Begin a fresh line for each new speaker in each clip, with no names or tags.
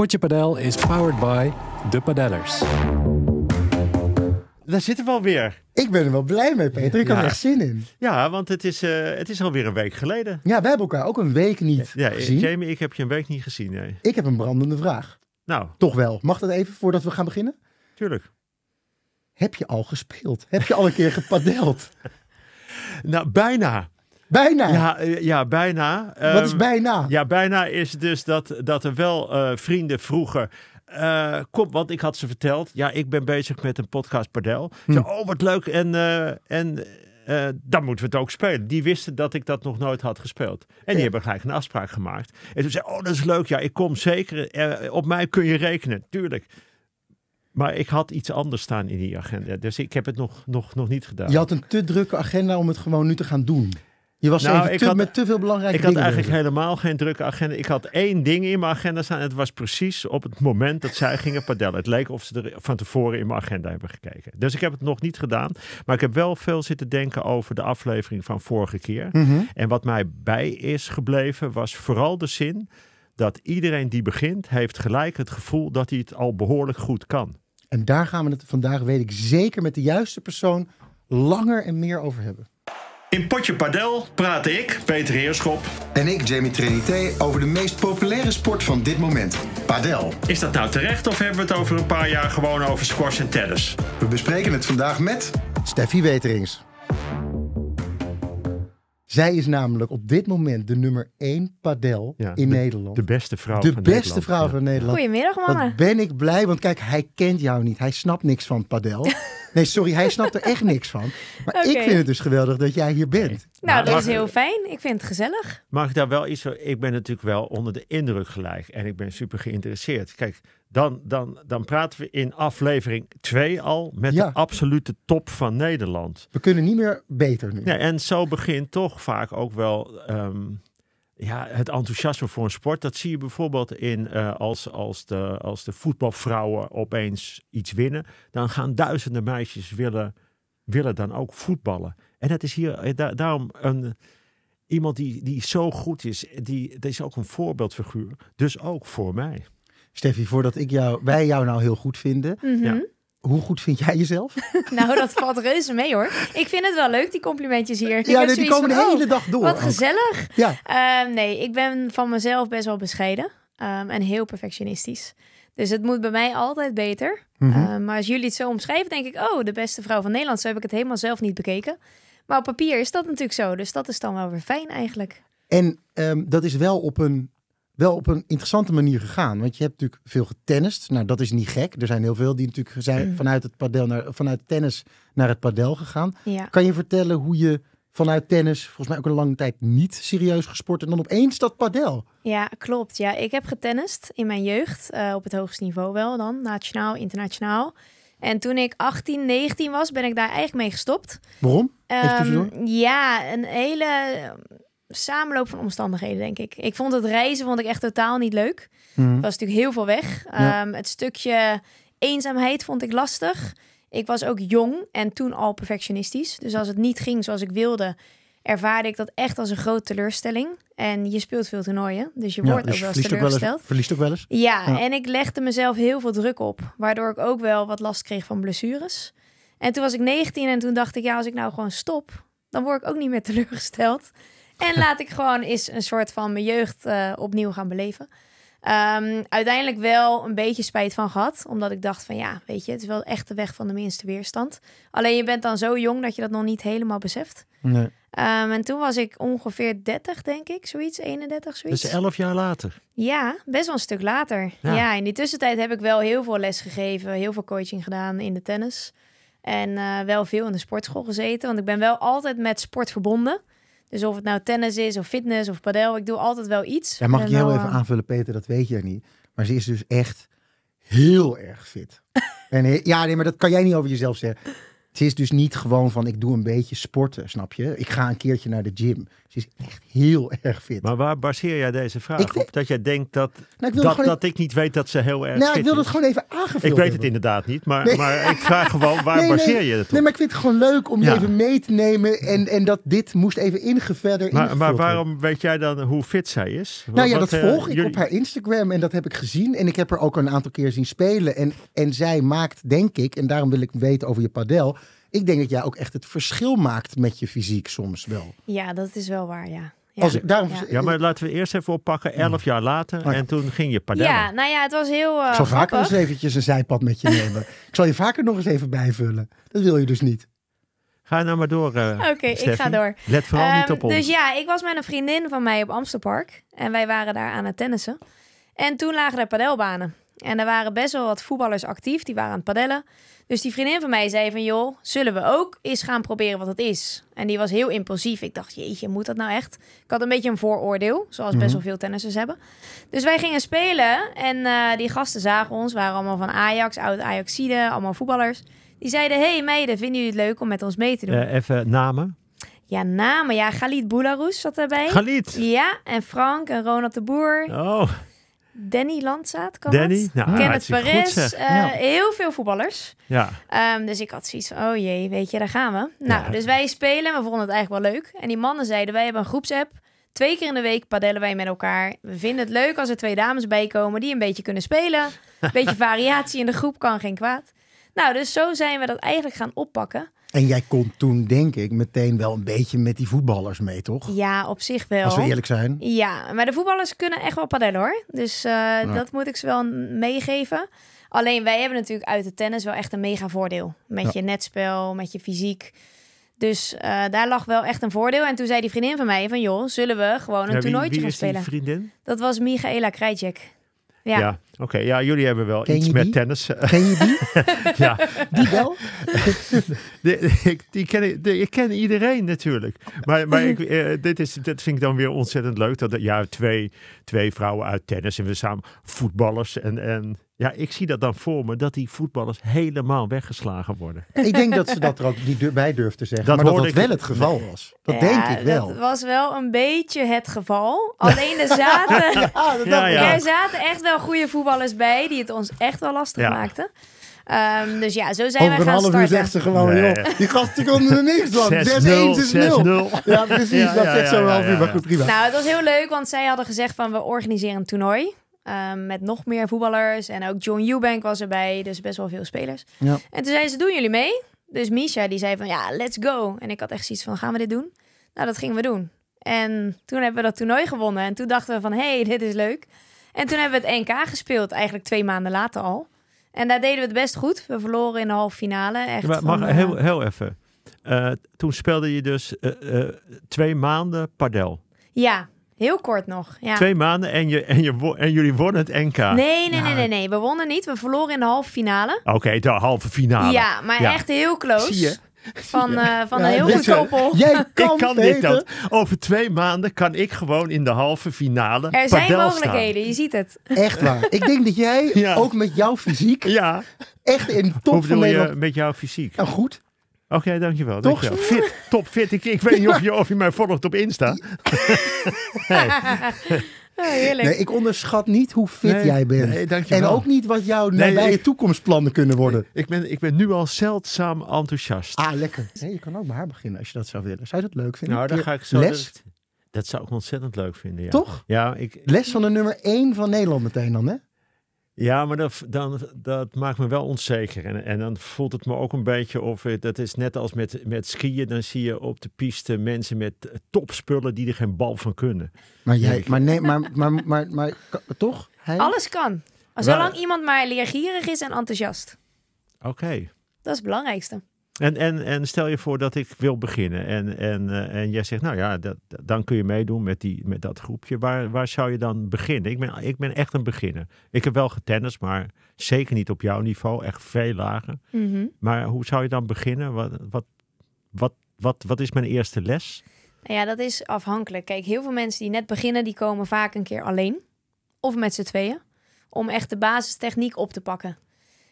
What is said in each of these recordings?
Potje Padel is powered by de Padellers. Daar
zitten we alweer.
Ik ben er wel blij mee, Peter. Ik ja. had er echt zin in.
Ja, want het is, eh, het is alweer een week geleden.
Ja, we hebben elkaar ook een week niet ja, eh, gezien.
Jamie, ik heb je een week niet gezien. Nee.
Ik heb een brandende vraag. Nou. Toch wel. Mag dat even voordat we gaan beginnen? Tuurlijk. Heb je al gespeeld? Heb je al een keer gepadeld?
nou, bijna. Bijna? Ja, eh, ja bijna. Wat is ehm, bijna? Ja, bijna is dus dat, dat er wel eh, vrienden vroeger eh, kom, want ik had ze verteld. Ja, ik ben bezig met een podcast Pardel. Hm. oh, wat leuk. En, en dan moeten we het ook spelen. Die wisten dat ik dat nog nooit had gespeeld. En die hebben gelijk een afspraak gemaakt. En toen zei oh, dat is leuk. Ja, ik kom zeker. op mij kun je rekenen. Tuurlijk. Maar ik had iets anders staan in die agenda. Dus ik heb het nog, nog, nog niet gedaan. Je
had een te drukke agenda om het gewoon nu te gaan doen. Je was nou, even te, met te veel belangrijke ik dingen. Ik had eigenlijk
helemaal geen drukke agenda. Ik had één ding in mijn agenda staan. het was precies op het moment dat zij gingen padellen. Het leek of ze er van tevoren in mijn agenda hebben gekeken. Dus ik heb het nog niet gedaan. Maar ik heb wel veel zitten denken over de aflevering van vorige keer. Mhm. En wat mij bij is gebleven was vooral de zin dat iedereen die begint heeft gelijk het gevoel dat hij het al behoorlijk goed kan. En
daar gaan we het vandaag, weet ik zeker, met de juiste persoon langer en meer over hebben.
In Potje Padel praat ik,
Peter Heerschop. En ik, Jamie Trinité, over de meest populaire sport van dit moment,
padel. Is dat nou terecht of hebben we het over een paar jaar gewoon over squash en tennis? We bespreken het vandaag met...
Steffi Weterings. Zij is namelijk op dit moment de nummer 1 padel in Nederland. De beste vrouw de van beste Nederland. vrouw van Nederland. Goedemiddag, mannen. ben ik blij, want kijk, hij kent jou niet. Hij snapt niks van padel. Nee, sorry, hij snapt er echt niks van. Maar ik vind het dus geweldig dat jij hier bent. Nou, dat is heel
fijn. Ik vind het gezellig.
Mag ik daar wel iets van? Ik ben natuurlijk wel onder de indruk gelijk. En ik ben super geïnteresseerd. Kijk, dan, dan, dan praten we in aflevering 2 al met de absolute top van Nederland. We
kunnen niet meer beter nu.
Ja, en zo begint toch vaak ook wel ehm, ja, het enthousiasme voor een sport, dat zie je bijvoorbeeld in eh, als, als, de, als de voetbalvrouwen opeens iets winnen. Dan gaan duizenden meisjes willen, willen dan ook voetballen. En dat is hier eh, daarom een, iemand die, die zo goed is. Die, dat is ook een voorbeeldfiguur. Dus ook voor mij. Steffi, voordat ik jou, wij jou nou heel goed vinden. Mhm. ja. Hoe goed vind jij jezelf?
nou, dat valt reuze mee hoor. Ik vind het wel leuk, die complimentjes hier. ja, die komen de hele oh, dag door. Wat gezellig. Ja. Ehm, nee, ik ben van mezelf best wel bescheiden ehm, en heel perfectionistisch. Dus het moet bij mij altijd beter. Mhm. Ehm, maar als jullie het zo omschrijven, denk ik, oh, de beste vrouw van Nederland. Zo heb ik het helemaal zelf niet bekeken. Maar op papier is dat natuurlijk zo. Dus dat is dan wel weer fijn eigenlijk.
En dat is wel op een wel op een interessante manier gegaan. Want je hebt natuurlijk veel getennist. Nou, dat is niet gek. Er zijn heel veel die natuurlijk zijn mm. vanuit het padel naar, vanuit tennis naar het padel gegaan. Ja. Kan je vertellen hoe je vanuit tennis, volgens mij ook een lange tijd niet serieus gesport en dan opeens dat padel?
Ja, klopt. Ja, ik heb getennist in mijn jeugd. Eh, op het hoogste niveau wel dan. Nationaal, internationaal. En toen ik 18, 19 was, ben ik daar eigenlijk mee gestopt.
Waarom? Ehm,
ja, een hele samenloop van omstandigheden, denk ik. Ik vond het reizen vond ik echt totaal niet leuk. Mhm. Het was natuurlijk heel veel weg. Ehm, het stukje eenzaamheid vond ik lastig. Ik was ook jong en toen al perfectionistisch. Dus als het niet ging zoals ik wilde, ervaarde ik dat echt als een grote teleurstelling. En je speelt veel toernooien, dus je wordt dus ook wel teleurgesteld. Ook wel verliest ook wel eens. Ja, ja, en ik legde mezelf heel veel druk op, waardoor ik ook wel wat last kreeg van blessures. En toen was ik 19 en toen dacht ik, ja, als ik nou gewoon stop, dan word ik ook niet meer teleurgesteld. En laat ik gewoon eens een soort van mijn jeugd eh, opnieuw gaan beleven. Ehm, uiteindelijk wel een beetje spijt van gehad. Omdat ik dacht van ja, weet je, het is wel echt de weg van de minste weerstand. Alleen je bent dan zo jong dat je dat nog niet helemaal beseft. Nee. Ehm, en toen was ik ongeveer 30, denk ik, zoiets, 31, zoiets. Dus 11
jaar later?
Ja, best wel een stuk later. Ja. in die tussentijd heb ik wel heel veel les gegeven, heel veel coaching gedaan in de tennis. En eh, wel veel in de sportschool gezeten, want ik ben wel altijd met sport verbonden. Dus of het nou tennis is, of fitness, of padel, ik doe altijd wel iets. Ja, mag ik je heel even eh, aanvullen,
Peter? Dat weet je niet. Maar ze is dus echt heel erg fit. en, ja, nee, maar dat kan jij niet over jezelf zeggen. Het is dus niet gewoon van ik doe een beetje sporten, snap je? Ik ga een keertje naar de gym. Ze is echt
heel erg fit. Maar waar baseer jij deze vraag ik, op? Dat jij denkt dat, nou, ik dat, ik niet weet dat ze heel erg nou, fit is? ik wil het
gewoon even aangevuld Ik weet het
inderdaad niet, maar, maar ik vraag gewoon waar baseer je het op?
Nee, maar ik vind het gewoon leuk om je even mee te nemen en, en dat dit moest even ingeverder Maar, maar waarom
weet jij dan hoe fit zij is? Nou ja, dat eh, volg ik op
haar Instagram en dat heb ik gezien. En ik heb haar ook een aantal keer zien spelen. En, en zij maakt, denk ik, en daarom wil ik weten over je padel ik denk dat jij ook echt het verschil maakt met je fysiek soms wel.
Ja, dat is wel waar, ja.
Ja. Als ik, daarom... ja. maar laten we eerst even oppakken. Hmm. Elf jaar later ah, en toen ging je padellen. Ja,
nou ja, het was heel uh, Ik eh, zal vaker nog eens
eventjes een zijpad met je nemen. ik zal je vaker nog eens even bijvullen. Dat wil je
dus niet. Ga nou maar door, uh, Oké, ik ga door. Let vooral niet ehm, op ons. Dus ja,
ik was met een vriendin van mij op Amstelpark. En wij waren daar aan het tennissen. En toen lagen er padelbanen. En er waren best wel wat voetballers actief. Die waren aan het padellen. Dus die vriendin van mij zei van, joh, zullen we ook eens gaan proberen wat het is? En die was heel impulsief. Ik dacht, jeetje, moet dat nou echt? Ik had een beetje een vooroordeel, zoals best mhm. wel veel tennisers hebben. Dus wij gingen spelen en eh, die gasten zagen ons, waren allemaal van Ajax, oud-Ajaxide, allemaal voetballers. Die zeiden, hey meiden, vinden jullie het leuk om met ons mee te doen? Eh,
even namen?
Ja, namen. Ja, Galit Boularus zat erbij. Galit? Ja, en Frank en Ronald de Boer. Oh. Danny Landzaat kan Het? Nou, Kenneth eh, Heel veel voetballers. Ja. Ehm, dus ik had zoiets van, oh jee, weet je, daar gaan we. Nou, dus wij spelen. We vonden het eigenlijk wel leuk. En die mannen zeiden, wij hebben een groepsapp. Twee keer in de week padellen wij met elkaar. We vinden het leuk als er twee dames bij komen die een beetje kunnen spelen. Een beetje variatie in de groep kan geen kwaad. Nou, dus zo zijn we dat eigenlijk gaan oppakken.
En jij kon toen, denk ik, meteen wel een beetje met die voetballers mee, toch?
Ja, op zich wel. Als we eerlijk
zijn. Ja,
maar de voetballers kunnen echt wel padellen, hoor. Dus eh, dat moet ik ze wel meegeven. Alleen wij hebben natuurlijk uit de tennis wel echt een mega voordeel. Met je netspel, met je fysiek. Dus eh, daar lag wel echt een voordeel. En toen zei die vriendin van mij van... joh, zullen we gewoon een ja, toernooitje wie, wie gaan spelen? vriendin? Dat was Michaela Krajcek. Ja. ja.
Oké, ja, jullie hebben wel iets met tennis. Ken je die? ja. Die wel? die, ik, die ken ken iedereen natuurlijk. Maar, maar ik, eh, dit, is, dit vind ik dan weer ontzettend leuk. Dat, ja, twee, twee vrouwen uit tennis en we samen voetballers en... en ja, ik zie dat dan voor me, dat die voetballers helemaal weggeslagen worden. Ik denk dat ze dat er ook niet bij durfden te zeggen, dat maar dat dat wel het geval was. Dat denk ik wel.
Dat was wel een beetje het geval. Alleen er zaten, ja, er zaten echt wel goede voetballers bij die het ons echt wel lastig maakten. Ehm, dus ja, zo zijn we gaan starten. Over een half uur zegt ze gewoon,
die gasten konden er niks van. 6-1, 6-0. Ja, precies, dat ja, zegt ja, zo zo'n prima. Nou,
het was heel leuk, want zij hadden gezegd van, we organiseren een toernooi. Ehm, met nog meer voetballers. En ook John Eubank was erbij. Dus best wel veel spelers. Ja. En toen zeiden ze, doen jullie mee? Dus Misha die zei van, ja, let's go. En ik had echt zoiets van, gaan we dit doen? Nou, dat gingen we doen. En toen hebben we dat toernooi gewonnen. En toen dachten we van, hey, dit is leuk. En toen hebben we het NK gespeeld, eigenlijk twee maanden later al. En daar deden we het best goed. We verloren in de halve finale. Echt mag, heel,
eh, heel even. Eh, toen speelde je dus eh, twee maanden padel.
Ja, Heel kort nog. Ja. Twee
maanden en, je, en, je, en jullie wonnen het NK. Nee, nee, nee, nou. nee,
nee. We wonnen niet. We verloren in de halve finale.
Oké, de halve finale. Ja, maar echt
heel close. Van, uh, van ja, een heel goed koppel. Jij kan, ik kan dit dat.
Over twee maanden kan ik gewoon in de halve finale. Er zijn mogelijkheden,
je ziet het. Echt waar. Ik denk dat jij
ook met jouw fysiek. Ja. Echt in de top Hoe van je Met jouw fysiek. Nou, goed. Oké, dankjewel. Toch? dankjewel. Fit, top fit. Ik, weet niet of je, of je mij volgt op Insta. hey. Ah, nee, ik
onderschat niet hoe fit jij bent. en ook niet wat jouw nabije
toekomstplannen kunnen worden. Ik ben, ik ben nu al zeldzaam enthousiast. Ah, lekker. je kan ook bij haar beginnen als je dat zou willen. Zou je dat leuk vinden? Nou, dan ga ik zo... Les? Dus- dat, zou ik ontzettend leuk vinden, ja. Toch? Ja, ik, Les van de nummer
1 van Nederland meteen dan, hè?
Ja, maar dat, dan, dat maakt me wel onzeker. En, en dan voelt het me ook een beetje of eh, dat is net als met, met skiën. Dan zie je op de piste mensen met eh, topspullen die er geen bal van kunnen. Maar jij, maar nee, maar, maar, maar, maar, toch? Hij... Alles kan. Zolang
iemand maar leergierig is en enthousiast. Oké. Dat is het belangrijkste.
En, en, en stel je voor dat ik wil beginnen en, en, eh, en jij zegt, nou ja, dat, dan kun je meedoen met, die, met dat groepje. Waar, waar zou je dan beginnen? Ik ben, ik ben echt een beginner. Ik heb wel getennis, maar zeker niet op jouw niveau, echt veel lager. Mhm. Maar hoe zou je dan beginnen? Wat, wat, wat, wat, wat is mijn eerste les?
ja, dat is afhankelijk. Kijk, heel veel mensen die net beginnen, die komen vaak een keer alleen of met z'n tweeën om echt de basistechniek op te pakken.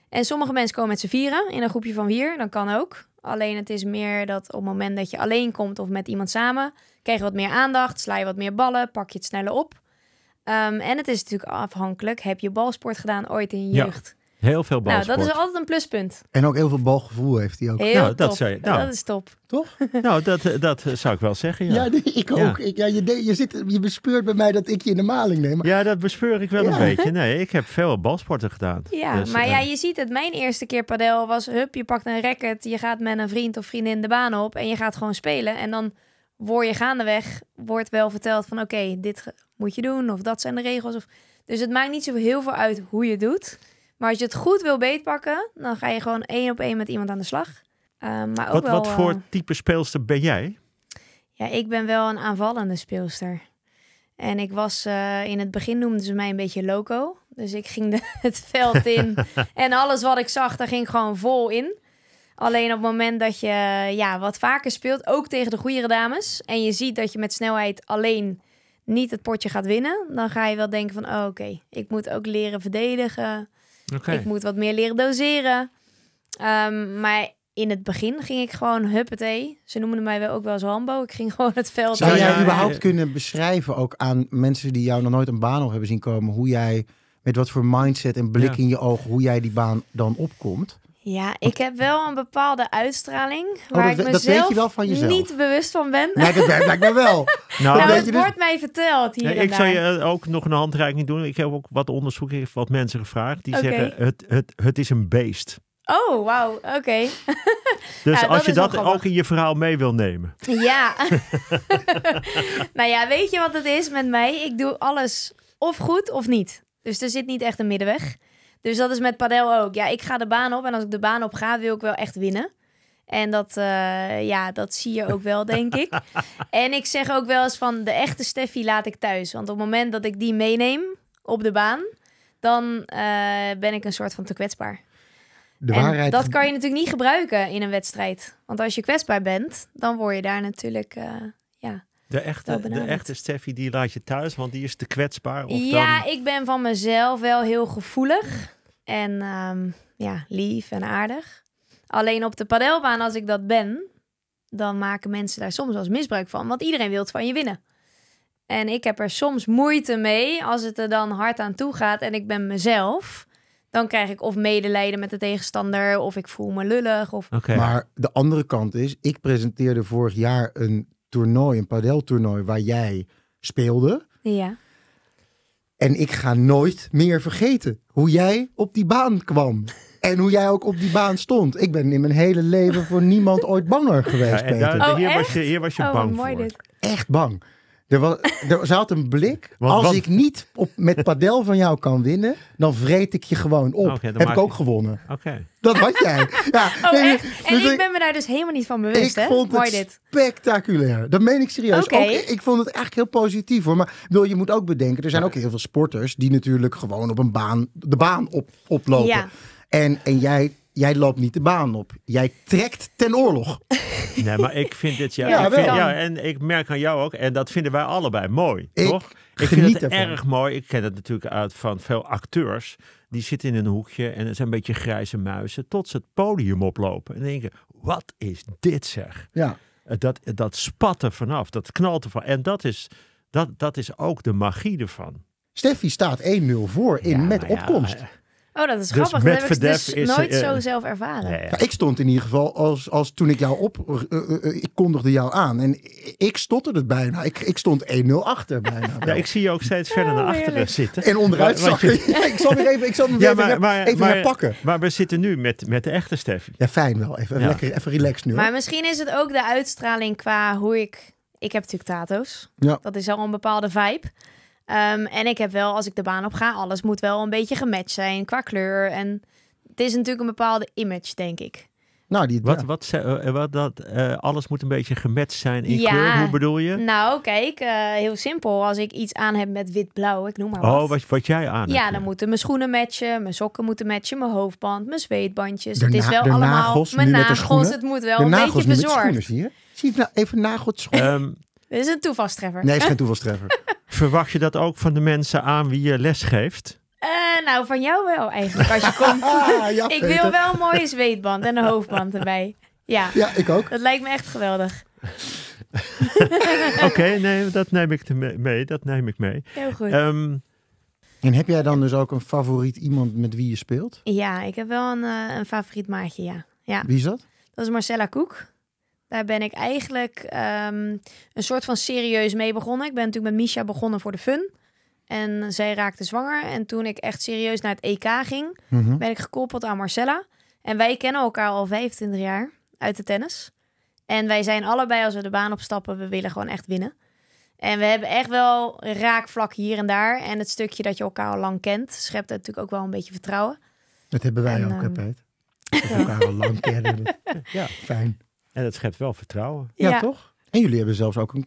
En sommige mensen komen met z'n vieren in een groepje van vier. Dan kan ook. Alleen het is meer dat op het moment dat je alleen komt of met iemand samen, krijg je wat meer aandacht, sla je wat meer ballen, pak je het sneller op. Ehm, en het is natuurlijk afhankelijk, heb je balsport gedaan ooit in je jeugd?
Heel veel balsport. Nou, dat is
altijd een pluspunt.
En ook heel veel balgevoel heeft hij ook. Heel nou, dat, nou, dat is top. Toch? nou, dat, eh, dat eh, zou ik wel zeggen, ja. ja ik ook. Ja.
Ik, ja, je, je, zit, je bespeurt bij mij dat ik je in de maling neem. Ja, dat bespeur ik wel een beetje.
Nee, ik heb veel balsporten gedaan. Ja, dus, maar eh, ja, je
ziet het. Mijn eerste keer padel was, hup, je pakt een racket, je gaat met een vriend of vriendin de baan op en je gaat gewoon spelen. En dan word je gaandeweg, wordt wel verteld van, oké, dit moet je doen of dat zijn de regels. Of... Dus het maakt niet zo heel veel uit hoe je doet. Maar als je het goed wil beetpakken, dan ga je gewoon één op één met iemand aan de slag. Ehm,
maar ook wat, wel, wat voor eh, type speelster ben jij?
Ja, ik ben wel een aanvallende speelster. En ik was eh, in het begin noemden ze mij een beetje loco. Dus ik ging de, het veld in. en alles wat ik zag, daar ging ik gewoon vol in. Alleen op het moment dat je ja, wat vaker speelt, ook tegen de goede dames. En je ziet dat je met snelheid alleen niet het potje gaat winnen. Dan ga je wel denken van oh, oké, ik moet ook leren verdedigen. Ik moet wat meer leren doseren. Ehm, maar in het begin ging ik gewoon huppetee. Ze noemden mij wel ook wel eens Hambo. Ik ging gewoon het veld. Zou jij überhaupt
kunnen beschrijven ook aan mensen die jou nog nooit een baan op hebben zien komen, hoe jij met wat voor mindset en blik in je ogen, hoe jij die baan dan opkomt?
Ja, ik heb wel een bepaalde uitstraling oh, waar ik mezelf dat je niet bewust van ben.
Nee, nou, dat ben ik wel. nou, nou het dus- wordt
mij verteld hier nee, Ik zou je eh,
ook nog een handreiking doen. Ik heb ook wat onderzoek, wat mensen gevraagd. Die zeggen, het, het, het is een beest.
Oh, wauw. Oké.
dus als je dat ook in je verhaal mee wil nemen.
Ja. nou ja, weet je wat het is met mij? Ik doe alles of goed of niet. Dus er zit niet echt een middenweg. Dus dat is met padel ook. Ja, ik ga de baan op en als ik de baan op ga, wil ik wel echt winnen. En dat, eh, ja, dat zie je ook wel, denk ik. en ik zeg ook wel eens van de echte Steffi laat ik thuis. Want op het moment dat ik die meeneem op de baan, dan eh, ben ik een soort van te kwetsbaar.
De en dat kan
je natuurlijk niet gebruiken in een wedstrijd. Want als je kwetsbaar bent, dan word je daar natuurlijk. Eh,
de echte, de echte Steffi, die laat je thuis, want die is te kwetsbaar. Of ja,
ik ben van mezelf wel heel gevoelig. En ehm, ja, lief en aardig. Alleen op de padelbaan, als ik dat ben, dan maken mensen daar soms wel eens misbruik van. Want iedereen wil van je winnen. En ik heb er soms moeite mee als het er dan hard aan toe gaat en ik ben mezelf. Dan krijg ik of medelijden met de tegenstander of ik voel me lullig. Of... Maar
de andere kant is, ik presenteerde vorig jaar een toernooi, een padeltoernooi waar jij speelde. Ja. En ik ga nooit meer vergeten hoe jij op die baan kwam. En hoe jij ook op die baan stond. Ik ben in mijn hele leven voor niemand ooit banger geweest, ja, Peter. oh, hier, was
je, hier was je oh, bang mooi voor. Dit.
Echt bang. Er, was, een blik. als ik niet met padel van jou kan winnen, dan vreet ik je gewoon op. Okay, Heb ik ook gewonnen. Dat had jij.
Ja, oh, dus en dus ik, ben me daar dus helemaal niet van bewust. Ik vond het
spectaculair. Dat meen ik serieus. ik vond het eigenlijk heel positief hoor. Maar bedoel, je moet ook bedenken, er zijn ook heel veel sporters die natuurlijk gewoon op een baan, de baan op, oplopen. En, en jij jij loopt niet de baan op. Jij trekt ten
oorlog. Nee, maar ik vind dit ja, ja, ik ja en ik merk aan jou ook, en dat vinden wij allebei mooi, toch? Ik vind het erg mooi. Ik ken het natuurlijk uit van veel acteurs. Die zitten in een hoekje en zijn een beetje grijze muizen. Tot ze het podium oplopen. En denken, wat is dit zeg? Ja. Eh, dat, eh, dat spat er vanaf. Dat knalt van. En dat is, dat, dat is ook de magie ervan.
Steffi staat 1-0 voor in met opkomst. Ja, eh,
Oh, dat is dus grappig. dat heb ik dus nooit zo eh, zelf ervaren. Nou,
ik stond in ieder geval, als, als toen ik jou op... Eh, eh, ik kondigde jou aan en ik stotterde het bijna. Ik, ik stond 1-0
achter bijna. ja, ik zie je ook steeds verder naar achteren zitten. En onderuit zag je... ik zal weer even, ik zal maar, even, even pakken. Maar we zitten nu met, met de echte Stef. Ja, fijn wel. Even, lekker, even relaxed nu. Maar misschien
is het ook de uitstraling qua hoe ik... Ik heb natuurlijk tato's. Ja. Dat is al een bepaalde vibe. Ehm, en ik heb wel, als ik de baan op ga, alles moet wel een beetje gematcht zijn qua kleur. En het is natuurlijk een bepaalde image, denk ik.
Nou, die, wat, wat, wat, eh, eh, wat, dat, eh, alles moet een beetje gematcht zijn in kleur. Hoe bedoel je?
Nou, kijk, heel simpel. Als ik iets aan heb met wit-blauw, ik noem maar oh, wat. Oh, wat,
wat jij aan Ja, dan
moeten mijn schoenen matchen, mijn sokken moeten matchen, mijn hoofdband, mijn zweetbandjes. het is wel allemaal mijn nagels. Het moet wel de een beetje bezorgd. Schoenen,
zie je? Zie je nou even nagels? Um, ehm,
dit is een toevalstreffer. Nee, is geen
toevalstreffer. Verwacht je dat ook van de mensen aan wie je les geeft?
Uh, nou, van jou wel eigenlijk, als je komt. Ah, ja, ik wil wel een mooie zweetband en een hoofdband erbij. Ja, ja ik ook. Dat lijkt me echt geweldig.
Oké, nee, dat neem ik mee. Dat neem ik mee. Heel goed. Ehm, en heb jij dan dus ook een favoriet iemand
met wie je speelt?
Ja, ik heb wel een, eh, een favoriet maatje, ja. ja. Wie is dat? Dat is Marcella Koek. Daar ben ik eigenlijk ehm, een soort van serieus mee begonnen. Ik ben natuurlijk met Misha begonnen voor de fun. En zij raakte zwanger. En toen ik echt serieus naar het EK ging, mhm. ben ik gekoppeld aan Marcella. En wij kennen elkaar al 25 jaar uit de tennis. En wij zijn allebei, als we de baan opstappen, we willen gewoon echt winnen. En we hebben echt wel raakvlak hier en daar. En het stukje dat je elkaar al lang kent, schept natuurlijk ook wel een beetje vertrouwen.
Dat hebben wij ook, um... Ehm, heb Dat elkaar al lang kennen. Ja, fijn. En dat schept wel vertrouwen. Ja, toch? En jullie hebben zelfs ook een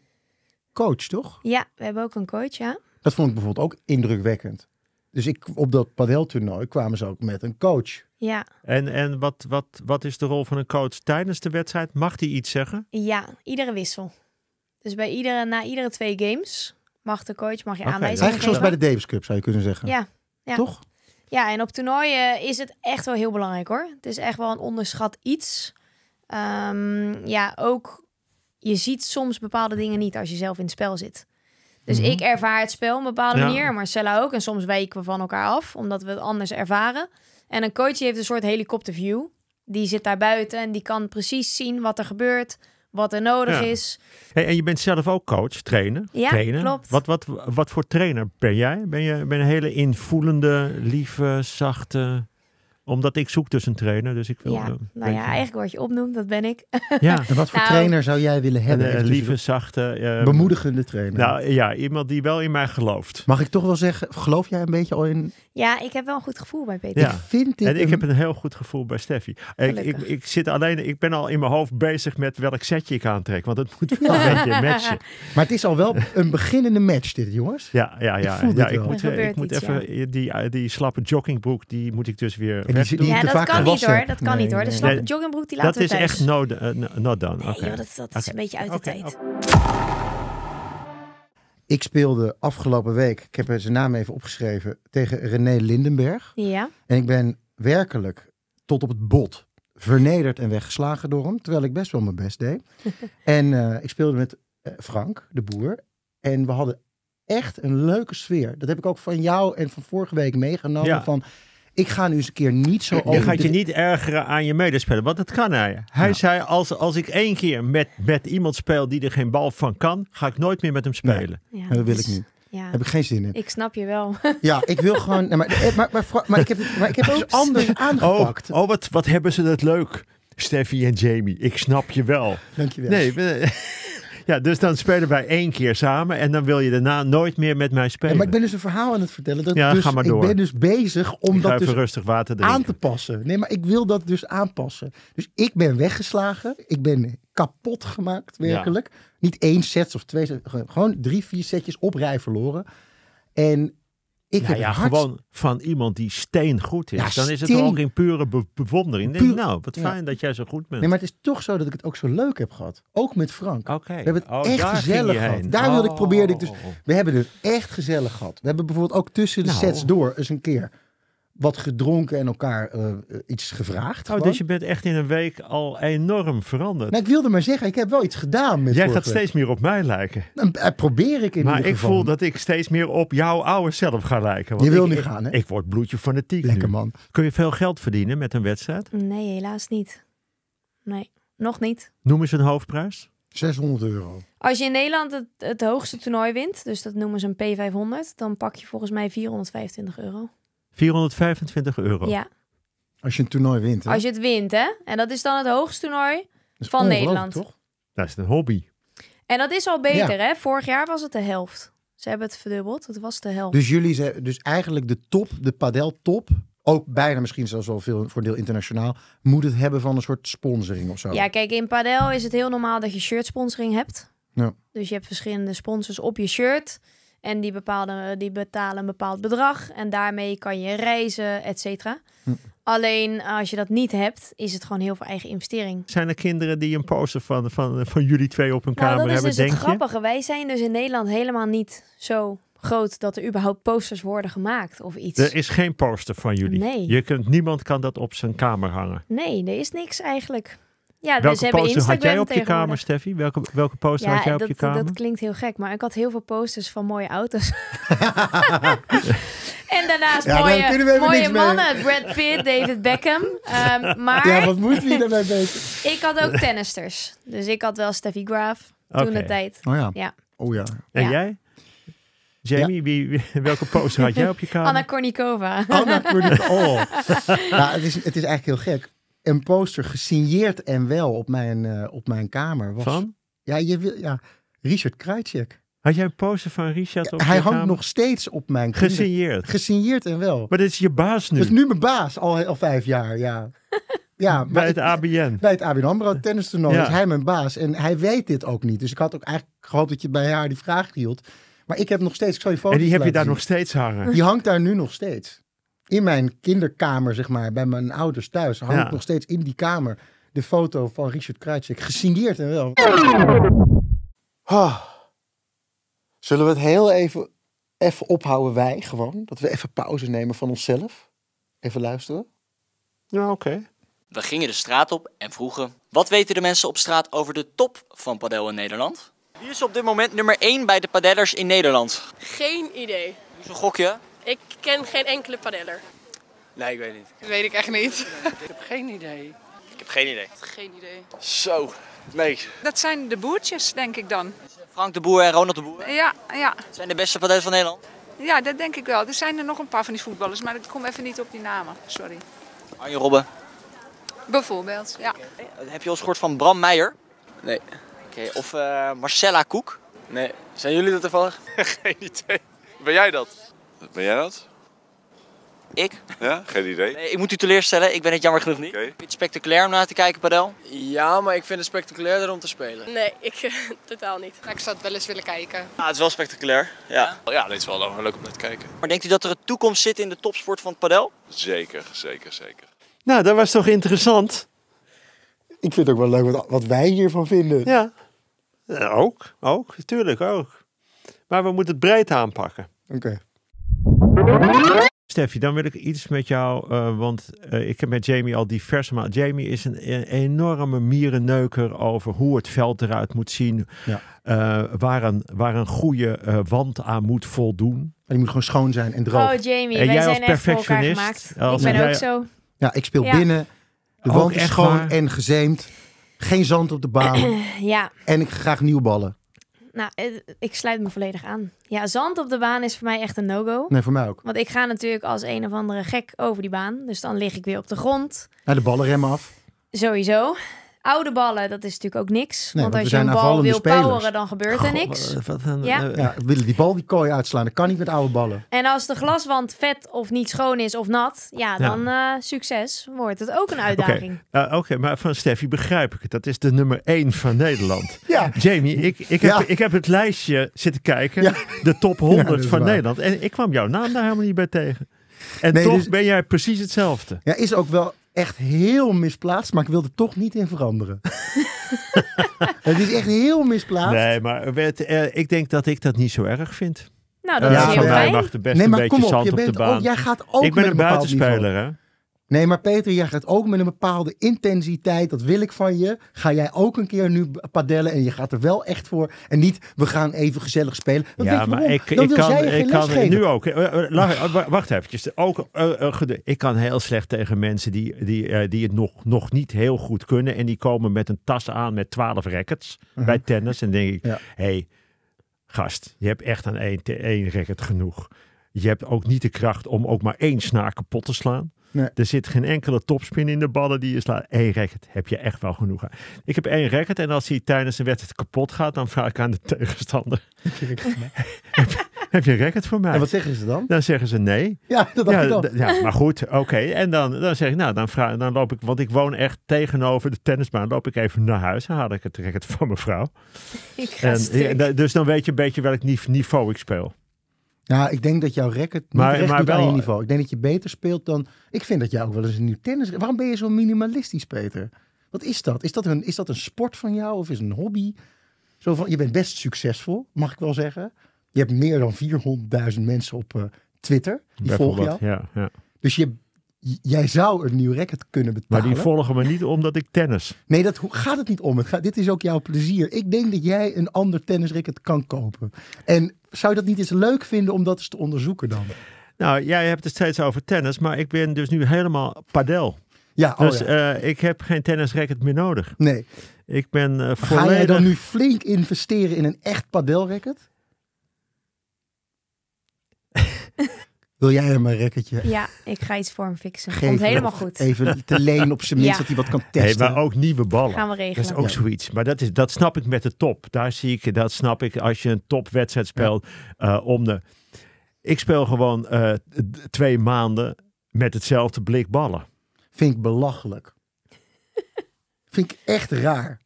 coach, toch? Ja, we hebben ook een coach, ja.
Dat vond ik bijvoorbeeld
ook indrukwekkend. Dus ik, op dat padeltoernooi kwamen
ze ook met een coach. Ja. En, en wat, wat, wat is de rol van een coach tijdens de wedstrijd? Mag hij iets zeggen?
Ja, iedere wissel. Dus bij iedere, na iedere twee games mag de coach mag je okay. Eigenlijk zoals bij de Davis Cup zou je kunnen zeggen. Ja. ja. Toch? Ja, en op toernooien is het echt wel heel belangrijk hoor. Het is echt wel een onderschat iets Ehm, ja, ook je ziet soms bepaalde dingen niet als je zelf in het spel zit. Dus mhm. ik ervaar het spel op een bepaalde manier, maar ook. En soms wijken we van elkaar af, omdat we het anders ervaren. En een coach heeft een soort helikopterview. Die zit daar buiten en die kan precies zien wat er gebeurt, wat er nodig is.
Hey, en je bent zelf ook coach, trainer. Ja, trainer. klopt. Wat, wat, wat voor trainer ben jij? Ben je ben je een hele invoelende, lieve, zachte omdat ik zoek dus een trainer. Dus ik wil, ja, eh, nou ja, eigenlijk
wat je opnoemt, dat ben ik. Ja.
en wat voor nou, trainer zou jij willen hebben? Een eh, lieve, zachte... Ehm, bemoedigende trainer. Nou ja, iemand die wel in mij gelooft. Mag ik toch wel zeggen, geloof jij een beetje al in...
Ja, ik heb wel een goed gevoel bij
Peter. Ja. Ik vind en ik heb een heel goed gevoel bij Steffi. Ik, ik, ik, zit alleen, ik ben al in mijn hoofd bezig met welk setje ik aantrek. Want het moet wel een beetje matchen. Maar het is al wel een beginnende match dit, jongens. Ja, ja, ja. Ik, ja, ik moet, ik moet even die, eh, die slappe joggingbroek, die moet ik dus weer Ja, dat kan niet hoor. Dat kan niet hoor. De slappe joggingbroek, die laten we Dat is echt eh, not done. Nee, dat, dat is een
beetje uit de tijd.
Ik
speelde afgelopen week, ik heb zijn naam even opgeschreven, tegen René Lindenberg. Ja. En ik ben werkelijk tot op het bot vernederd en weggeslagen door hem, terwijl ik best wel mijn best deed. en eh, ik speelde met eh, Frank, de boer. En we hadden echt een leuke sfeer. Dat heb ik ook van jou en van vorige week meegenomen. Van, ik ga nu eens een keer niet zo over... Je gaat je
niet ergeren aan je medespeler, want dat kan hij. Hij nou. zei, als, als ik één keer met, met iemand speel die er geen bal van kan, ga ik nooit meer met hem spelen. En dat, wil ik niet. Ja. Heb ik geen zin in.
Ik snap je wel. Ja, ik wil
gewoon. Eh, maar, maar, maar, maar, ik heb,
maar ik heb ook anders oh, aangepakt.
Oh, oh, wat, wat hebben ze dat leuk, Steffi en Jamie. Ik snap je wel. Dank wel. Nee, ja, dus dan spelen wij één keer samen en dan wil je daarna nooit meer met mij spelen. Ja, maar ik ben dus een verhaal aan het vertellen. Dat ja, dus, ga maar door. Ik ben dus
bezig om dat dus rustig
water aan
te passen. Nee, maar ik wil dat dus aanpassen. Dus ik ben weggeslagen. Ik ben kapot gemaakt, werkelijk. Niet één set of twee, set, gewoon drie, vier setjes
op rij verloren. En ik ja, heb gewoon van iemand die steengoed is. dan is het ook in pure bewondering. nou, wat fijn dat jij zo goed bent. Nee, maar het is toch zo dat ik
het ook zo leuk heb gehad. Ook met Frank. We hebben het oh, echt gezellig gehad. Daar wilde ik proberen. Dus, oh. we hebben het echt gezellig gehad. We hebben bijvoorbeeld ook tussen de nou. sets door eens een keer wat gedronken en elkaar eh, eh, iets gevraagd. Oh, dus je
bent echt in een week al enorm veranderd. Nou,
ik wilde maar zeggen, ik heb wel iets gedaan met Jij gaat steeds
meer op mij lijken. Dan eh, probeer ik in maar ieder geval. Maar ik voel dat ik steeds meer op jouw oude zelf ga lijken. je wil niet gaan, hè? Ik word bloedje fanatiek Lekker man. Kun je veel geld verdienen met een wedstrijd?
Nee, helaas niet. Nee, nog niet.
Noem eens een hoofdprijs. 600 euro.
Als je in Nederland het, het hoogste toernooi wint, dus dat noemen ze een P500, dan pak je volgens mij 425 euro.
425 euro. Ja. Als je een toernooi wint. Als je
het wint, hè? En dat is dan het hoogste toernooi van Nederland. Toch?
Dat is een hobby.
En dat is al beter, hè? Vorig jaar was het de helft. Ze hebben het verdubbeld. Het was de helft. Dus
jullie dus eigenlijk de top, de padel top, ook bijna misschien zelfs wel veel voor deel internationaal, moet het hebben van een soort sponsoring of zo. Ja,
kijk, in padel is het heel normaal dat je shirt sponsoring hebt. Ja. Dus je hebt verschillende sponsors op je shirt. En die, bepaalde, die betalen een bepaald bedrag. En daarmee kan je reizen, et cetera. Hm. Alleen als je dat niet hebt, is het gewoon heel veel eigen investering.
Zijn er kinderen die een poster van, van, van jullie twee op hun nou, kamer hebben, dus denk je? Dat is het
grappige. Wij zijn dus in Nederland helemaal niet zo groot dat er überhaupt posters worden gemaakt of iets. Er
is geen poster van jullie? Nee. Je kunt, niemand kan dat op zijn kamer hangen?
Nee, er is niks eigenlijk. Ja, dus welke dus poster Instagram had jij op je kamer,
Steffi? Welke, welke poster had jij op dat, je kamer? Dat
klinkt heel gek, maar ik had heel veel posters van mooie auto's. en daarnaast mooie, mooie mannen. Brad Pitt, David Beckham. Ehm, maar... Ja, wat moet je daarmee weten? ik had ook tennisters. Dus ik had wel Steffi Graaf toen de tijd. Oh ja. ja.
Oh ja. En jij? Jamie, wie, welke poster had jij op je kamer? Anna
Kornikova. Anna Kornikova. Oh.
Nou, het, is, het is eigenlijk heel gek een poster gesigneerd en wel op mijn, eh, op mijn kamer. Was, van? Ja, je wil, ja, Richard Krajcek. Had jij een poster van
Richard op Hij hangt nog
steeds op mijn kamer. Gesigneerd? Gesigneerd en wel. Maar dit is je baas nu? Dat is nu mijn baas, al, al vijf jaar, ja. Ja, bij het ABN. Bij het ABN AMRO tennis toernooi ja. is hij mijn baas. En hij weet dit ook niet. Dus ik had ook eigenlijk gehoopt dat je bij haar die vraag hield. Maar ik heb nog steeds, ik zal je foto's En die heb je daar nog steeds hangen? Die hangt daar nu nog steeds in mijn kinderkamer, zeg maar, bij mijn ouders thuis, hangt ik nog steeds in die kamer de foto van Richard Krajcek, gesigneerd en wel. Zullen we het heel even, even ophouden, wij gewoon? Dat we even pauze nemen van onszelf? Even luisteren? Ja, oké.
We gingen de straat op en vroegen: wat weten de mensen op
straat over de top van padel in Nederland? Wie is op dit moment nummer 1 bij de padellers in Nederland?
Geen idee. Doe dus een gokje. Ik ken geen enkele padeller.
Nee, ik weet niet. Dat weet ik echt niet. ik heb geen idee. Ik heb geen idee. Geen idee. Zo, nee. Dat zijn de boertjes, denk ik dan. Frank de Boer en Ronald de Boer? Ja, ja. zijn de
beste padellers van Nederland?
Ja, dat denk ik wel. Er zijn er nog een paar van die voetballers, maar ik kom even niet op die namen. Sorry. Arjen Robben? Bijvoorbeeld, ja.
Heb je al eens gehoord van Bram Meijer? Nee. of eh, Marcella Koek? Nee. Zijn jullie dat toevallig? geen idee.
Ben jij dat? Ben jij dat? Ik? Ja, geen idee.
Nee, ik moet u teleurstellen, ik ben het jammer genoeg niet. Okay. Vind je het spectaculair om naar te kijken, Padel? Ja, maar ik vind het spectaculairder om te spelen.
Nee, ik totaal niet. ik zou het wel eens willen kijken.
Ah, het is wel spectaculair, ja. Ja, oh, dit is wel leuk om naar te kijken. Maar denkt u dat er een toekomst zit in de topsport van het Padel? Zeker, zeker, zeker. Nou, dat was toch interessant? Ik vind het ook wel leuk wat, wat wij hiervan vinden. Ja, eh, ook, ook, natuurlijk ook. Maar we moeten het breed aanpakken. Oké. Steffi, dan wil ik iets met jou, eh, want eh, ik heb met Jamie al diverse maar Jamie is een, enorme mierenneuker over hoe het veld eruit moet zien, ja. Eh, waar, een, waar een goede wand aan moet voldoen. En die moet gewoon schoon zijn en droog. Oh Jamie, en wij jij zijn als perfectionist. Als ik ben
ook zo. Ja, ik speel binnen. De wand is schoon en gezeemd. Geen zand op de baan. ja. En ik graag nieuwe ballen
nou, eh, ik sluit me volledig aan. Ja, zand op de baan is voor mij echt een no-go. Nee, voor mij ook. Want ik ga natuurlijk als een of andere gek over die baan. Dus dan lig ik weer op de grond.
de ballen remmen af.
Sowieso. Oude ballen, dat is natuurlijk ook niks. want, als je een bal wil spelers. poweren, dan gebeurt er niks. ja. Eh,
willen die bal die
kooi uitslaan, dat kan niet met oude ballen.
En als de glaswand vet of niet schoon is of nat, ja, dan eh, succes wordt het ook een uitdaging.
Eh, oké, maar van Steffi begrijp ik het. Dat is de nummer 1 van Nederland. ja. Jamie, ik, ik, heb, ik heb het lijstje zitten kijken, de top 100 van Nederland. En ik kwam jouw naam daar helemaal niet bij tegen. En toch dus- ben jij precies
hetzelfde. Ja, is ook wel echt heel misplaatst, maar ik wilde toch niet in veranderen.
het is echt heel misplaatst. Nee, maar eh, ik denk dat ik dat niet zo erg vind. Nou, dat uh, is heel fijn. mag best nee, maar een beetje kom op, zand op de baan. jij gaat ook ik ben een buitenspeler, hè?
Nee, maar Peter, jij gaat ook met een bepaalde intensiteit. Dat wil ik van je. Ga jij ook een keer nu padellen en je gaat er wel echt voor. En niet, we gaan even gezellig spelen. Dat ja, maar ik, ik kan, ik kan nu ook. Eh, eh,
eh, wacht eventjes. Ook, uh, ik kan heel slecht tegen mensen die, die, die het nog, nog niet heel goed kunnen. En die komen met een tas aan met twaalf rackets mhm. bij tennis. En denk ik, ja. hey, gast, je hebt echt aan één, één racket genoeg. Je hebt ook niet de kracht om ook maar één snaar kapot te slaan. Nee. Er zit geen enkele topspin in de ballen die je slaat. Eén racket heb je echt wel genoeg aan. Ik heb één racket en als hij tijdens een wedstrijd kapot gaat, dan vraag ik aan de tegenstander. heb, je een racket voor mij? En wat zeggen ze dan? Dan zeggen ze nee. Ja, dat dacht ik dan. Ja, maar goed, oké. En dan, dan zeg ik, nou, dan, vraag, dan loop ik, want ik woon echt tegenover de tennisbaan, loop ik even naar huis en haal ik het racket van mevrouw. Ik ga en, dus dan weet je een beetje welk niveau ik speel.
Ja, ik denk dat jouw racket
niet maar, maar wel, aan je eh, niveau. Ik denk dat je beter speelt dan...
Ik vind dat jij ook wel eens een nieuw tennis... Waarom ben je zo minimalistisch, Peter? Wat is dat? Is dat een, is dat een sport van jou of is het een hobby? Zo van, je bent best succesvol, mag ik wel zeggen. Je hebt meer dan 400.000 mensen op eh, Twitter. Die volgen jou. Ja, ja. Dus je jij zou een nieuw racket kunnen betalen. Maar die
volgen me niet omdat ik tennis.
Nee, dat gaat het niet om. Het gaat, dit is ook jouw plezier. Ik denk dat jij een ander tennisracket kan kopen. En zou je dat niet eens
leuk vinden om dat eens te onderzoeken dan? Nou, jij hebt het steeds over tennis, maar ik ben dus nu helemaal padel. Ja, oh dus eh, ik heb geen tennisracket meer nodig. Nee. Ik ben eh, Ga jij dan nu flink
investeren in een echt padelracket?
Wil jij hem een rekketje?
Ja, ik ga iets voor hem fixen. Geef
Komt helemaal goed. Even te leen op zijn minst dat hij wat kan testen. Hey,
maar ook nieuwe ballen. Gaan we regelen. Dat is ook zoiets. Maar dat, is, dat snap ik met de top. Daar zie ik, dat snap ik als je een topwedstrijd speelt ja. Eh, om de... Ik speel gewoon eh, twee maanden met hetzelfde blik ballen. Vind ik belachelijk. Vind ik echt raar.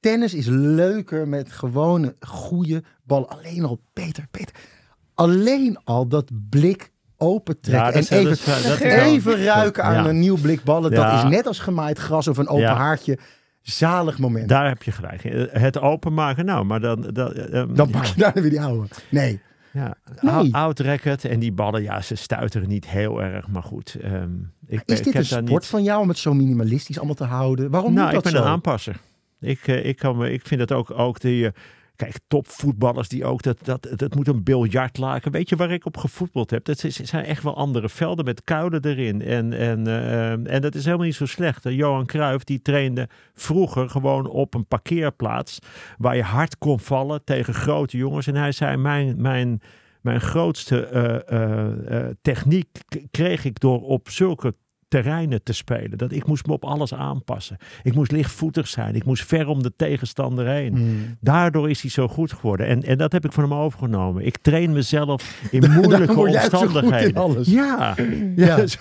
Tennis is leuker met gewone goede ballen. Alleen al, Peter, Peter. Alleen al dat blik opentrekken. Ja, en even, dat even ruiken aan een nieuw blik ballen. Dat is net als gemaaid gras of een open haartje zalig moment.
Daar heb je gelijk. Het openmaken, nou, maar dan... Dan, eh, ehm, dan pak je daar weer die oude. Nee. Ja, nee. oud record en die ballen, ja, ze stuiteren niet heel erg, maar goed. Ehm, ik, is dit een sport
van jou om het zo minimalistisch allemaal te houden? Waarom nou, moet dat zo? Nou, ik ben een
aanpasser. Ik, eh, ik, kan, ik vind dat ook, ook die eh, Kijk, topvoetballers die ook, dat, dat, dat moet een laken. Weet je waar ik op gevoetbald heb? Dat zijn echt wel andere velden met kuilen erin. En, en, eh, en dat is helemaal niet zo slecht. Johan Cruijff die trainde vroeger gewoon op een parkeerplaats. Waar je hard kon vallen tegen grote jongens. En hij zei, mijn... mijn mijn grootste eh, eh, techniek kreeg ik door op zulke terreinen te spelen. Dat ik moest me op alles aanpassen. Ik moest lichtvoetig zijn. Ik moest ver om de tegenstander heen. Hmm. Daardoor is hij zo goed geworden. En, en dat heb ik van hem overgenomen. Ik train mezelf in moeilijke omstandigheden. In ja, ja.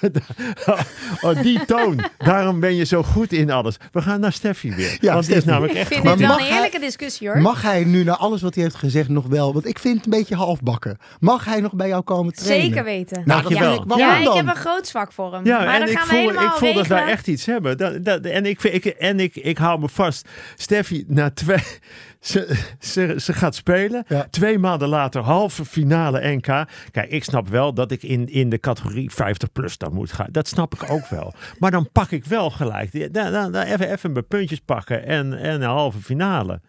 Oh, die toon. Daarom ben je zo goed in alles. We gaan naar Steffi weer. Ja, want is namelijk
echt. Ik vind het wel een heerlijke
discussie hoor. Mag
hij nu na alles wat hij heeft gezegd nog wel? Want ik vind het een beetje halfbakken.
Mag hij nog bij jou komen trainen? Zeker weten. Nou, ja. Waarom ja, ik heb een groot
zwak voor hem. Ja, maar dan ik ik voel dat daar echt
iets hebben. en ik, en ik, ik hou me vast. Steffi, na twee, ze, ze, ze gaat spelen. Twee maanden later, halve finale NK. Kijk, ik snap wel dat ik in, in de categorie 50 plus dan moet gaan. Dat snap ik ook wel. Maar dan pak ik wel gelijk. Dan, dan, even, even mijn puntjes pakken en, en een halve finale.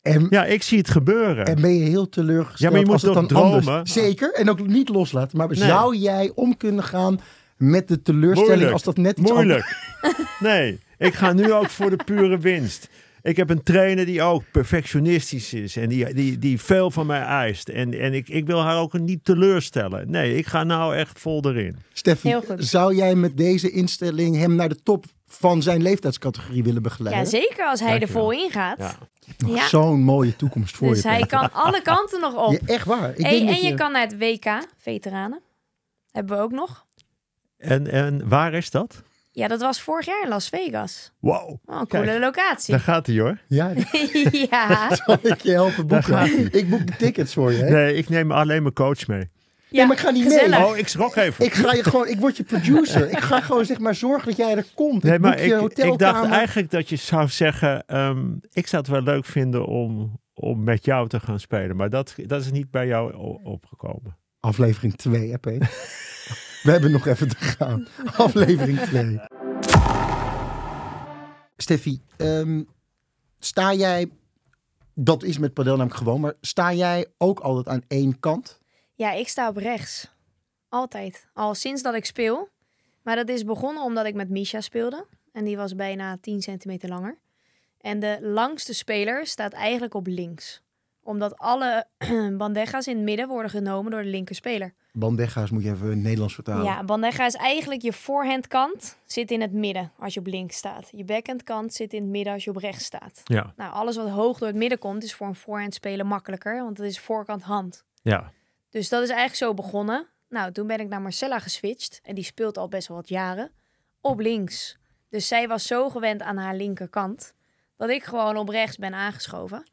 En, ja, ik zie het gebeuren. En ben je heel teleurgesteld moet als het dan Anders.
Zeker, en ook niet loslaten. Maar zou jij om kunnen gaan met de teleurstelling moeilijk, als dat net iets Moeilijk.
Anders... Nee, ik ga nu ook voor de pure winst. Ik heb een trainer die ook perfectionistisch is en die, die, die veel van mij eist. En, en ik, ik wil haar ook niet teleurstellen. Nee, ik ga nou echt vol erin. Steffi,
zou jij met deze instelling hem naar de top van zijn leeftijdscategorie willen begeleiden? Ja,
zeker als hij er vol in gaat.
Zo'n
mooie toekomst
voor je. Dus hij kan alle kanten nog op. echt waar. Ik en je... je kan naar het WK, veteranen. Hebben we ook nog.
En, en waar is dat?
Ja, dat was vorig jaar in Las Vegas.
Wow. Oh, een coole
locatie. Daar
gaat hij hoor. Ja.
ja.
Zal ik je helpen boeken? Ik boek de tickets voor je. Hè? Nee, ik neem alleen mijn coach mee.
Ja, nee, maar ik ga niet mee. Oh, ik
schrok even. Ik, ga je gewoon, ik word je producer. ik ga
gewoon zeg maar zorgen dat jij er komt. Nee, ik maar ik, ik, dacht
eigenlijk dat je zou zeggen... Ehm, ik zou het wel leuk vinden om, om met jou te gaan spelen. Maar dat, dat is niet bij jou opgekomen.
Aflevering 2, hè, Peter? We hebben nog even te gaan.
Aflevering 2.
Steffi, ehm, sta jij, dat is met padel namelijk gewoon, maar sta jij ook altijd aan één kant?
Ja, ik sta op rechts. Altijd. Al sinds dat ik speel. Maar dat is begonnen omdat ik met Misha speelde. En die was bijna 10 centimeter langer. En de langste speler staat eigenlijk op links omdat alle bandega's in het midden worden genomen door de linkerspeler.
Bandega's moet je even in het Nederlands vertalen. Ja,
bandega is eigenlijk je voorhandkant zit in het midden als je op links staat. Je backhandkant zit in het midden als je op rechts staat. Ja. Nou, alles wat hoog door het midden komt is voor een voorhandspeler makkelijker, want dat is voorkant hand. Ja. Dus dat is eigenlijk zo begonnen. Nou, toen ben ik naar Marcella geswitcht en die speelt al best wel wat jaren op links. Dus zij was zo gewend aan haar linkerkant dat ik gewoon op rechts ben aangeschoven.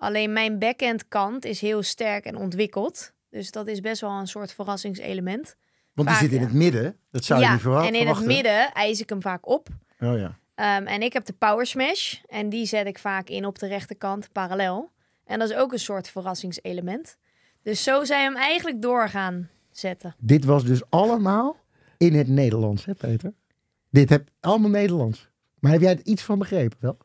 Alleen mijn backend kant is heel sterk en ontwikkeld. Dus dat is best wel een soort verrassingselement. Want vaak, die
zit in het midden. Dat zou je niet verwachten. En in het
midden eis ik hem vaak op. Oh ja. Ehm, en ik heb de power smash. En die zet ik vaak in op de rechterkant parallel. En dat is ook een soort verrassingselement. Dus zo zijn we hem eigenlijk doorgaan zetten.
Dit was dus allemaal in het Nederlands, hè Peter? Dit heb allemaal Nederlands. Maar heb jij er iets van begrepen wel?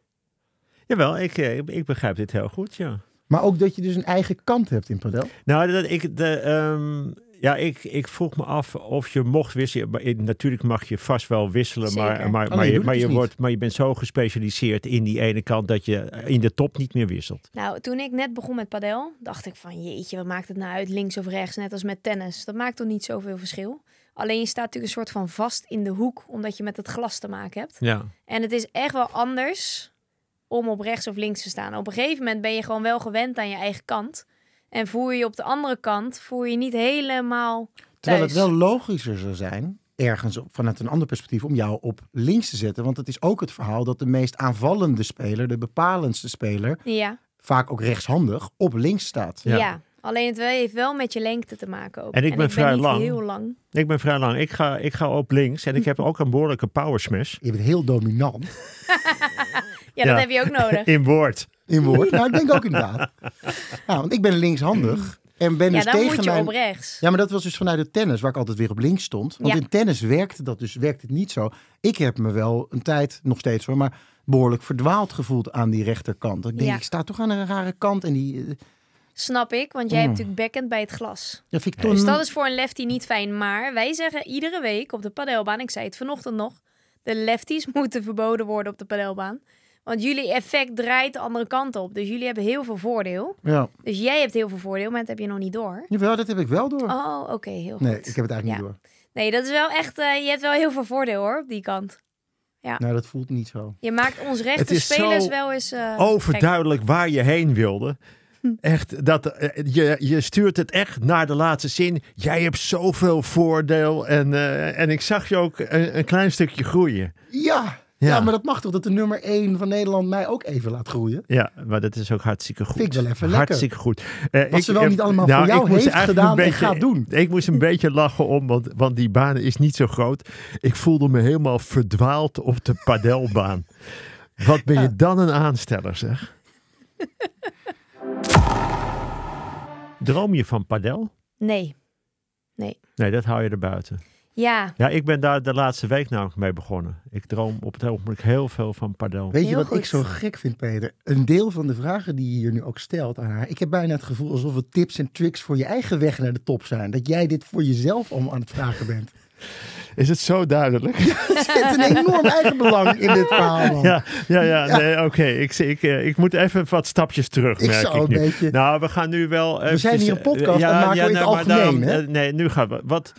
Jawel, ik, eh, ik begrijp dit heel goed, ja.
Maar ook dat je dus een eigen kant hebt in padel?
Nou, dat, ik, de, ehm, ja, ik, ik vroeg me af of je mocht wisselen. Maar, natuurlijk mag je vast wel wisselen, maar, oh, je, dus wordt, maar je bent zo gespecialiseerd in die ene kant dat je in de top niet meer wisselt.
Nou, toen ik net begon met padel, dacht ik van jeetje, wat maakt het nou uit, links of rechts, net als met tennis. Dat maakt toch niet zoveel verschil? Alleen je staat natuurlijk een soort van vast in de hoek, omdat je met het glas te maken hebt. Ja. En het is echt wel anders om op rechts of links te staan. Op een gegeven moment ben je gewoon wel gewend aan je eigen kant. En voel je op de andere kant, voel je niet helemaal. Thuis. Terwijl het wel
logischer zou zijn, ergens vanuit een ander perspectief, om jou op links te zetten. Want het is ook het verhaal dat de meest aanvallende speler, de bepalendste speler, ja. vaak ook rechtshandig, op links staat. ja.
Alleen het heeft wel met je lengte te maken En ik ben, vrij lang. heel lang.
Ik ben vrij lang. Ik ga, ik ga op links en ik heb ook een behoorlijke power smash. Je bent heel dominant. Ja, dat heb je
ook nodig.
In woord. In woord. Nou, ik denk ook inderdaad. Nou, want ik ben linkshandig. En ben dus dan tegen moet je op rechts. Ja, maar dat was dus vanuit het tennis, waar ik altijd weer op links stond. Want in tennis werkte dat dus werkt het niet zo. Ik heb me wel een tijd, nog steeds hoor, maar behoorlijk verdwaald gevoeld aan die rechterkant. Ik denk, ik sta toch aan een rare kant en die... Eh,
Snap ik, want jij hebt mm. natuurlijk backhand bij het glas. Ja,
vind ik toch... Dus dat is
voor een lefty niet fijn. Maar wij zeggen iedere week op de padelbaan, ik zei het vanochtend nog, de lefties moeten verboden worden op de padelbaan. Want jullie effect draait de andere kant op. Dus jullie hebben heel veel voordeel. Ja. Dus jij hebt heel veel voordeel, maar dat heb je nog niet door.
Jawel, dat heb ik wel door. Oh,
oké, heel goed. Nee, ik
heb het eigenlijk niet door.
Nee, dat is wel echt... Eh, je hebt wel heel veel voordeel, hoor, op die kant. Ja.
Nou,
dat voelt niet zo.
Je maakt ons rechte spelers wel eens... Eh, overduidelijk
waar je heen wilde. Hm. Echt, dat, eh, je, je stuurt het echt naar de laatste zin. Jij hebt zoveel voordeel. En, en ik zag je ook een klein stukje groeien.
Ja, ja. maar dat mag toch dat de nummer 1 van Nederland mij ook
even laat groeien? Ja, maar dat is ook hartstikke goed. Vind ik wel even lekker. Hartstikke goed. Uh, Wat ik, ze wel eh, niet allemaal nou, voor jou heeft gedaan een beetje, doen. Ik moest een beetje lachen om, want, want die baan is niet zo groot. Ik voelde me helemaal verdwaald op de padelbaan. Wat ben je dan een aansteller, zeg? Droom je van padel?
Nee. Nee.
Nee, dat hou je er buiten. Ja. Ja, ik ben daar de laatste week namelijk mee begonnen. Ik droom op het ogenblik heel veel van padel. Weet je wat ik zo gek
vind, Peter? Een deel van de vragen die je hier nu ook stelt aan haar. Ik heb bijna het gevoel alsof het tips en tricks voor je eigen weg naar de top zijn. Dat jij dit voor jezelf om aan het vragen bent. Is het zo
duidelijk? Het er zit een enorm eigen belang in dit verhaal. Man. Ja, ja, ja, Nee, oké. Ik, ik, eh, ik moet even wat stapjes terug, ik merk zou ik Beetje... Nou, we gaan nu wel... We zijn hier een podcast, ja, en maken ja, we het algemeen. Eh, nee, nu gaan we... Wat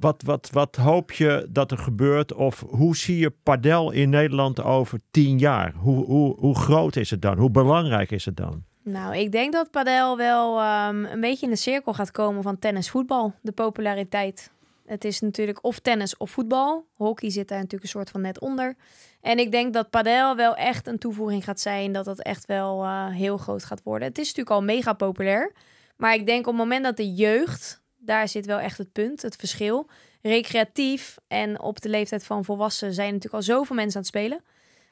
wat, wat, wat hoop je dat er gebeurt? Of hoe zie je padel in Nederland over tien jaar? Hoe, hoe, hoe groot is het dan? Hoe belangrijk is het dan?
Nou, ik denk dat padel wel ehm, een beetje in de cirkel gaat komen van tennis-voetbal, de populariteit. Het is natuurlijk of tennis of voetbal. Hockey zit daar natuurlijk een soort van net onder. En ik denk dat padel wel echt een toevoeging gaat zijn, dat dat echt wel eh, heel groot gaat worden. Het is natuurlijk al mega populair. Maar ik denk op het moment dat de jeugd daar zit wel echt het punt, het verschil. Recreatief en op de leeftijd van volwassenen zijn natuurlijk al zoveel mensen aan het spelen.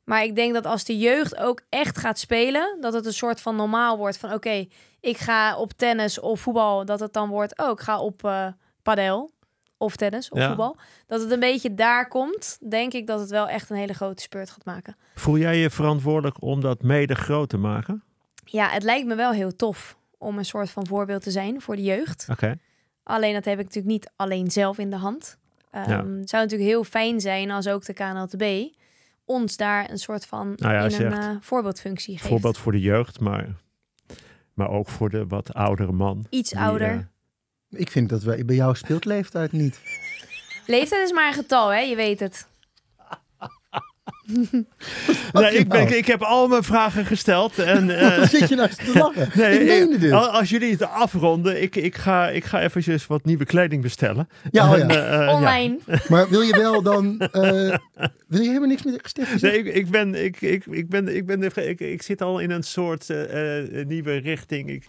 Maar ik denk dat als de jeugd ook echt gaat spelen, dat het een soort van normaal wordt van oké, ik ga op tennis of voetbal, dat het dan wordt, oh, ik ga op eh, padel of tennis of voetbal. Dat het een beetje daar komt, denk ik dat het wel echt een hele grote speurt gaat maken.
Voel jij je verantwoordelijk om dat mede groot te maken?
Ja, het lijkt me wel heel tof om een soort van voorbeeld te zijn voor de jeugd. Oké. Okay. Alleen dat heb ik natuurlijk niet alleen zelf in de hand. Um, zou natuurlijk heel fijn zijn als ook de KNLTB ons daar een soort van nou in een eh, voorbeeldfunctie geeft. Voorbeeld
voor de jeugd, maar, maar ook voor de wat oudere man. Iets ouder.
Eh, ik vind dat wij, bij jou speelt leeftijd niet.
Leeftijd is maar een getal, hè? Je weet het.
ik, ben, nou. ik, heb al mijn vragen gesteld. En, uh, zit je nou te lachen? Nee, eh, dus. Als jullie het afronden, ik, ik, ga, ik ga eventjes wat nieuwe kleding bestellen. Ja, oh eh, ja. Online. Maar wil je wel dan... wil je helemaal niks meer gesticht? Nee, ik, ben... Ik, ik, ben, ik, ben ik, zit al in een soort nieuwe richting. Ik...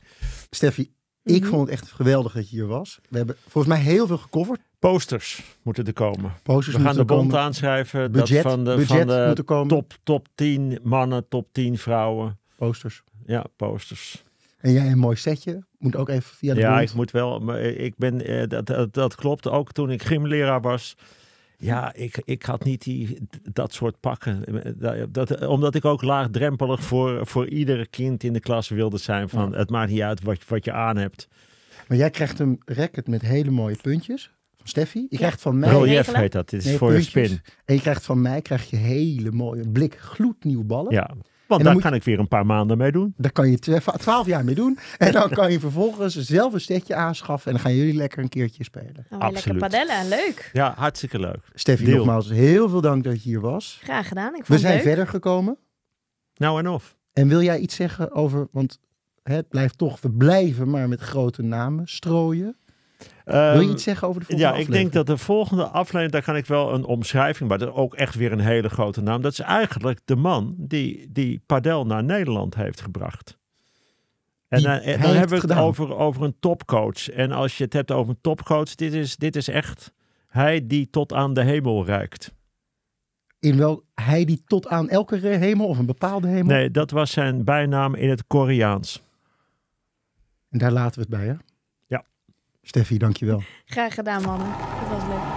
Steffi, ik mhm. vond het echt geweldig dat je hier was. We hebben volgens mij heel veel gecoverd. Posters
moeten er komen. Posters We gaan de bond aanschrijven budget, dat van de, van de top, top 10 mannen, top 10 vrouwen. Posters. Ja, posters.
En jij een mooi setje? Moet ook even via de Ja, ik
moet wel. Maar ik ben, eh, dat, dat, klopt. Ook toen ik gymleraar was. Ja, ik, ik had niet die, dat soort pakken. Eh, eh, dat, omdat ik ook laagdrempelig voor, voor iedere kind in de klas wilde zijn. Van, Het maakt niet uit wat, wat je aan hebt.
Maar jij krijgt een record met hele mooie puntjes. Steffi. Je krijgt van mij... Relief heet dat. Dit is voor je spin. En je krijgt van mij krijg je hele mooie blik gloednieuwe ballen. Ja. Want daar kan
ik weer een paar maanden mee doen. Daar kan je twaalf jaar mee doen. En dan kan
je vervolgens zelf een setje aanschaffen. En dan gaan jullie lekker een keertje spelen. Oh, Absoluut.
Lekker padellen, leuk.
Ja, hartstikke leuk. Steffi, nogmaals
heel veel dank dat je hier
was.
Graag gedaan, ik vond We zijn verder
gekomen. Nou en of. En wil jij iets zeggen over, want het blijft toch, we blijven maar met grote namen strooien. Wil je ehm, iets zeggen over de volgende Ja, ik denk
dat de volgende aflevering, daar kan ik wel een omschrijving, maar dat is ook echt weer een hele grote naam. Dat is eigenlijk de man die, die Padel naar Nederland heeft gebracht. En eh, dan, hebben we het over, over een topcoach. En als je het hebt over een topcoach, dit is, dit is echt hij die tot aan de hemel reikt. In wel, hij die tot aan elke hemel of een bepaalde hemel? Nee, dat was zijn bijnaam in het Koreaans. En daar laten we het bij, hè?
Steffi, dankjewel.
Graag gedaan, mannen. Het was leuk.